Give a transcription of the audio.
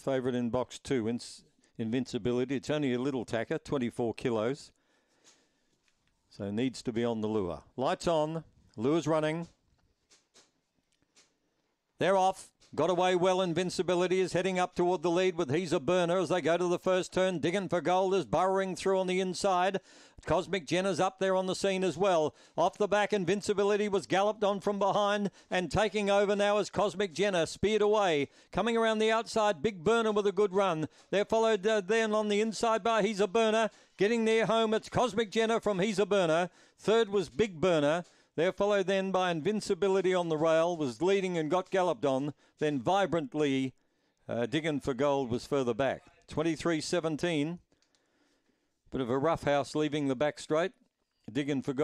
favourite in box two, Inc- Invincibility. It's only a little tacker, 24 kilos. So needs to be on the lure. Lights on. Lure's running. They're off. Got away well. Invincibility is heading up toward the lead with He's a Burner as they go to the first turn. Digging for gold is burrowing through on the inside. Cosmic Jenna's up there on the scene as well. Off the back, Invincibility was galloped on from behind and taking over now is Cosmic Jenna, speared away. Coming around the outside, Big Burner with a good run. They're followed uh, then on the inside by He's a Burner. Getting near home, it's Cosmic Jenna from He's a Burner. Third was Big Burner. There followed then by Invincibility on the rail, was leading and got galloped on. Then Vibrantly uh, Digging for Gold was further back. 23 17. Bit of a rough house leaving the back straight. Digging for Gold.